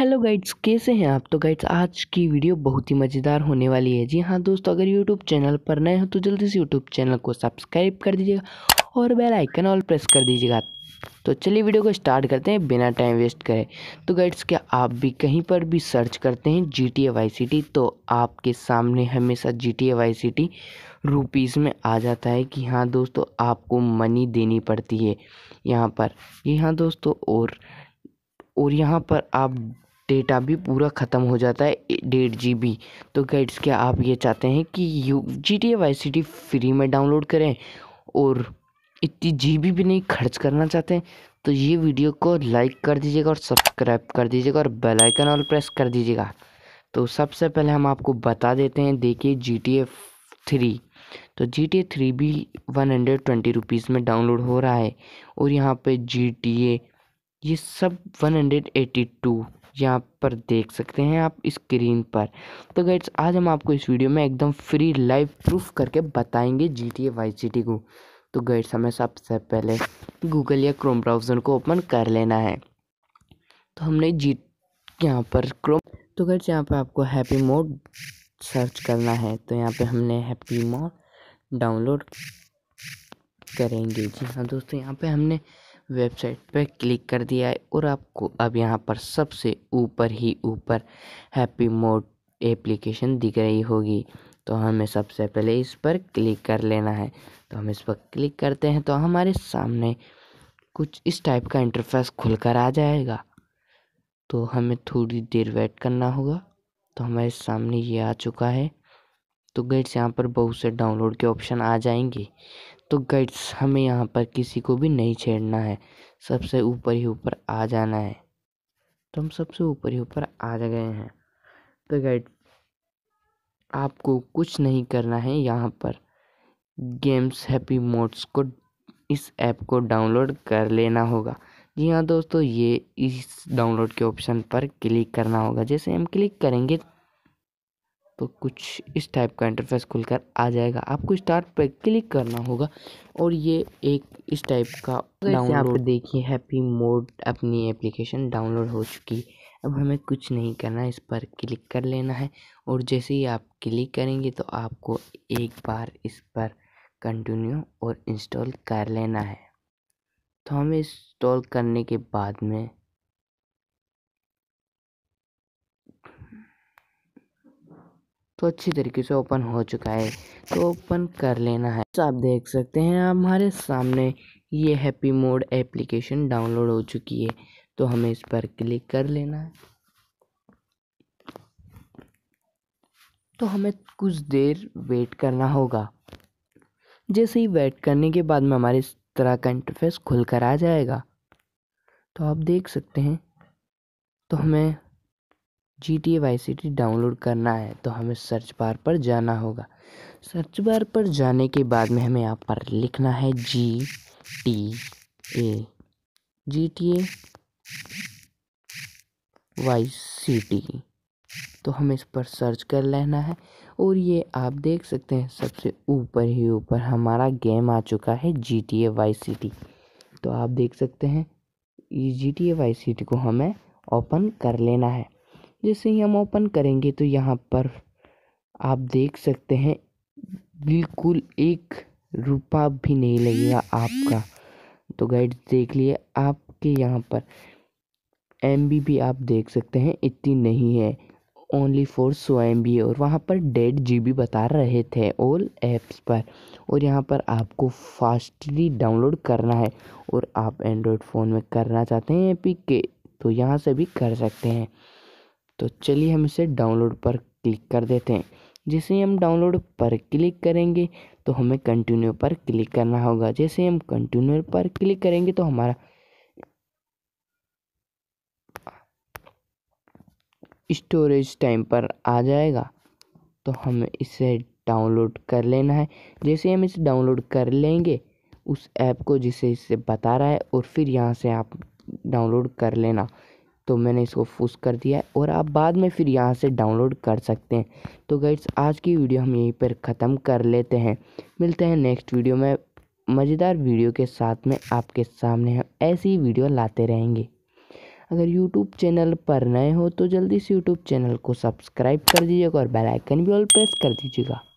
hello guides कैसे हैं आप तो गाइड्स आज की वीडियो बहुत ही मज़ेदार होने वाली है जी हाँ दोस्तों अगर यूट्यूब चैनल पर नए हो तो जल्दी से यूट्यूब चैनल को सब्सक्राइब कर दीजिएगा और बेल आइकन ऑल प्रेस कर दीजिएगा तो चलिए वीडियो को स्टार्ट करते हैं बिना टाइम वेस्ट करें तो गाइड्स क्या आप भी कहीं पर भी सर्च करते हैं जी टी वाई तो आपके सामने हमेशा जी टी वाई रुपीज़ में आ जाता है कि हाँ दोस्तों आपको मनी देनी पड़ती है यहाँ पर ये हाँ दोस्तों और और यहाँ पर आप डेटा भी पूरा ख़त्म हो जाता है डेढ़ जी बी तो गाइड्स क्या आप ये चाहते हैं कि U G T vice city free में डाउनलोड करें और इतनी जी बी भी नहीं खर्च करना चाहते हैं तो ये वीडियो को लाइक कर दीजिएगा और सब्सक्राइब कर दीजिएगा और बेल आइकन और प्रेस कर दीजिएगा तो सबसे पहले हम आपको बता देते हैं देखिए जी टी ए थ्री तो जी टी ए थ्री भी वन हंड्रेड ट्वेंटी रुपीज़ में डाउनलोड हो रहा है और यहाँ पे जी टी ए ये सब वन हंड्रेड एटी टू यहाँ पर देख सकते हैं आप स्क्रीन पर तो गाइड्स आज हम आपको इस वीडियो में एकदम फ्री लाइव प्रूफ करके बताएंगे G T A vice city को तो गाइड्स हमें सबसे पहले गूगल या क्रोम ब्राउज़र को ओपन कर लेना है तो हमने जी यहाँ पर क्रोम तो गाइड्स यहाँ पर आपको हैप्पी मोड सर्च करना है तो यहाँ पर हमने हैप्पी मोड डाउनलोड करेंगे जी हाँ दोस्तों यहाँ पर हमने वेबसाइट पर क्लिक कर दिया है और आपको अब यहाँ पर सबसे ऊपर ही ऊपर हैप्पी मोड एप्लीकेशन दिख रही होगी तो हमें सबसे पहले इस पर क्लिक कर लेना है तो हम इस पर क्लिक करते हैं तो हमारे सामने कुछ इस टाइप का इंटरफेस खुलकर आ जाएगा तो हमें थोड़ी देर वेट करना होगा तो हमारे सामने ये आ चुका है तो गेट्स यहाँ पर बहुत से डाउनलोड के ऑप्शन आ जाएंगे तो गाइड्स हमें यहाँ पर किसी को भी नहीं छेड़ना है सबसे ऊपर ही ऊपर आ जाना है तो हम सबसे ऊपर ही ऊपर आ गए हैं तो गाइड आपको कुछ नहीं करना है यहाँ पर गेम्स हैप्पी मोड्स को इस ऐप को डाउनलोड कर लेना होगा जी हाँ दोस्तों ये इस डाउनलोड के ऑप्शन पर क्लिक करना होगा जैसे हम क्लिक करेंगे तो कुछ इस टाइप का इंटरफेस खुलकर आ जाएगा आपको स्टार्ट पर क्लिक करना होगा और ये एक इस टाइप का डाउनलोड देखिए हैप्पी मोड अपनी एप्लीकेशन डाउनलोड हो चुकी अब हमें कुछ नहीं करना इस पर क्लिक कर लेना है और जैसे ही आप क्लिक करेंगे तो आपको एक बार इस पर कंटिन्यू और इंस्टॉल कर लेना है तो हमें इंस्टॉल करने के बाद में तो अच्छी तरीके से ओपन हो चुका है तो ओपन कर लेना है तो आप देख सकते हैं हमारे सामने ये हैप्पी मोड एप्लीकेशन डाउनलोड हो चुकी है तो हमें इस पर क्लिक कर लेना है तो हमें कुछ देर वेट करना होगा जैसे ही वेट करने के बाद में हमारे इस तरह का इंटरफेस खुल कर आ जाएगा तो आप देख सकते हैं तो हमें G T vice city download करना है तो हमें सर्च बार पर जाना होगा सर्च बार पर जाने के बाद में हमें यहाँ पर लिखना है G T A G T A vice city तो हमें इस पर सर्च कर लेना है और ये आप देख सकते हैं सबसे ऊपर ही ऊपर हमारा गेम आ चुका है G T A vice city तो आप देख सकते हैं ये G T A vice city को हमें ओपन कर लेना है जैसे ही हम ओपन करेंगे तो यहाँ पर आप देख सकते हैं बिल्कुल एक रुपा भी नहीं लगेगा आपका तो गाइड देख लिए आपके यहाँ पर एम भी आप देख सकते हैं इतनी नहीं है ओनली फोर सौ एम बी और वहाँ पर डेढ़ जी बी बता रहे थे ऑल ऐप्स पर और यहाँ पर आपको फास्टली डाउनलोड करना है और आप एंड्रॉयड फ़ोन में करना चाहते हैं एपी के तो यहाँ से भी कर सकते हैं तो चलिए हम इसे डाउनलोड पर क्लिक कर देते हैं जैसे हम डाउनलोड पर क्लिक करेंगे तो हमें कंटिन्यू पर क्लिक करना होगा जैसे हम कंटिन्यू पर क्लिक करेंगे तो हमारा स्टोरेज टाइम पर आ जाएगा तो हमें इसे डाउनलोड कर लेना है जैसे हम इसे डाउनलोड कर लेंगे उस ऐप को जिसे इसे बता रहा है और फिर यहाँ से आप डाउनलोड कर लेना तो मैंने इसको फूस कर दिया है और आप बाद में फिर यहाँ से डाउनलोड कर सकते हैं तो गाइड्स आज की वीडियो हम यहीं पर ख़त्म कर लेते हैं मिलते हैं नेक्स्ट वीडियो में मज़ेदार वीडियो के साथ में आपके सामने हम ऐसी वीडियो लाते रहेंगे अगर YouTube चैनल पर नए हो तो जल्दी से YouTube चैनल को सब्सक्राइब कर दीजिएगा और बेल आइकन भी ऑल प्रेस कर दीजिएगा